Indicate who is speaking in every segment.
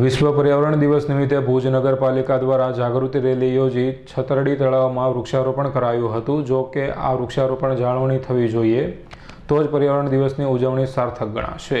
Speaker 1: વિશ્વ પર્યાવરણ દિવસ નિમિત્તે ભુજ નગરપાલિકા દ્વારા જાગૃતિ રેલી યોજી છતરડી તળાવમાં વૃક્ષારોપણ કરાયું હતું જો કે આ વૃક્ષારોપણ જાળવણી થવી જોઈએ તો જ પર્યાવરણ દિવસની ઉજવણી સાર્થક ગણાશે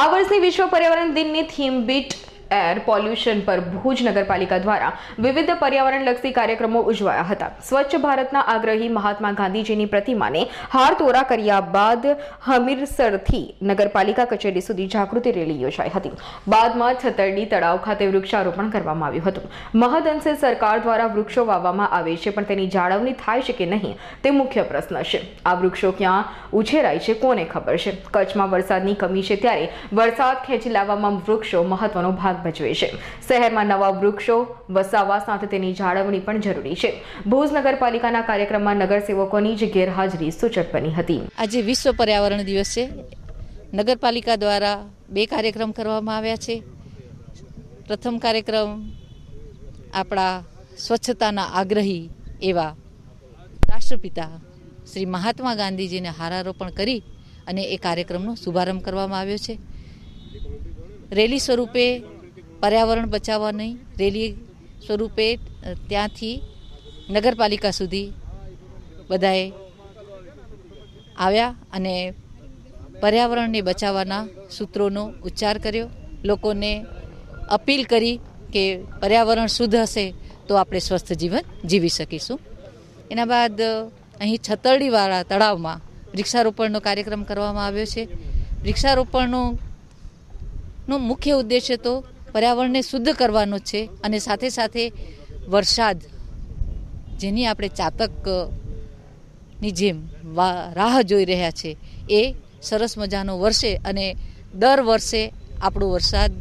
Speaker 2: આ વર્ષની વિશ્વ પર્યાવરણ દિનની થીમ બીટ એર પોલ્યુશન પર ભુજ નગરપાલિકા દ્વારા વિવિધ પર્યાવરણલક્ષી કાર્યક્રમો ઉજવાયા હતા સ્વચ્છ ભારતના આગ્રહી મહાત્મા ગાંધીજીની પ્રતિમાને હાર તોરા કર્યા બાદ હમીરસરથી નગરપાલિકા કચેરી સુધી જાગૃતિ રેલી યોજાઈ હતી બાદમાં છતરડી તળાવ ખાતે વૃક્ષારોપણ કરવામાં આવ્યું હતું મહદઅંશે સરકાર દ્વારા વૃક્ષો વાવવામાં આવે છે પણ તેની જાળવણી થાય છે કે નહીં તે મુખ્ય પ્રશ્ન છે આ વૃક્ષો ક્યાં ઉછેરાય છે કોને ખબર છે કચ્છમાં વરસાદની કમી છે ત્યારે વરસાદ ખેંચી લાવવામાં વૃક્ષો મહત્વનો ભાગ ભજવે છે શહેરમાં નવા વૃક્ષો વસાવવા સાથે તેની જાળવણી પણ જરૂરી છે ભુજ નગરપાલિકાના કાર્યક્રમમાં નગરસેવકોની જ ગેરહાજરી સૂચક બની હતી
Speaker 3: આજે વિશ્વ પર્યાવરણ દિવસ છે નગરપાલિકા દ્વારા બે કાર્યક્રમ કરવામાં આવ્યા છે પ્રથમ કાર્યક્રમ આપણા સ્વચ્છતાના આગ્રહી એવા રાષ્ટ્રપિતા શ્રી મહાત્મા ગાંધીજીને હારારોપણ કરી અને એ કાર્યક્રમનો શુભારંભ કરવામાં આવ્યો છે રેલી સ્વરૂપે પર્યાવરણ બચાવવાની રેલી સ્વરૂપે ત્યાંથી નગરપાલિકા સુધી બધાએ આવ્યા અને પર્યાવરણને બચાવવાના સૂત્રોનો ઉચ્ચાર કર્યો લોકોને અપીલ કરી કે પર્યાવરણ શુદ્ધ હશે તો આપણે સ્વસ્થ જીવન જીવી શકીશું એના બાદ અહીં છતરડીવાળા તળાવમાં વૃક્ષારોપણનો કાર્યક્રમ કરવામાં આવ્યો છે વૃક્ષારોપણનો મુખ્ય ઉદ્દેશ્ય તો પર્યાવરણને શુદ્ધ કરવાનો છે અને સાથે સાથે વરસાદ જેની આપણે ચાતકની જેમ રાહ જોઈ રહ્યા છે એ સરસ મજાનો વર્ષે અને દર વર્ષે આપણો વરસાદ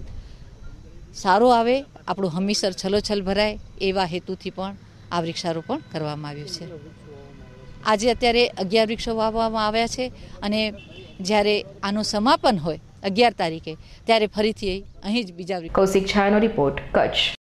Speaker 3: સારો આવે આપણું હમીસર છલોછલ ભરાય એવા હેતુથી પણ આ વૃક્ષારોપણ કરવામાં આવ્યું છે આજે અત્યારે અગિયાર વૃક્ષો વાવવામાં આવ્યા છે અને જ્યારે આનું સમાપન હોય અગિયાર તારીખે ત્યારે ફરીથી અહીં જ બીજા કૌશિક છાયાનો
Speaker 2: રિપોર્ટ કચ્છ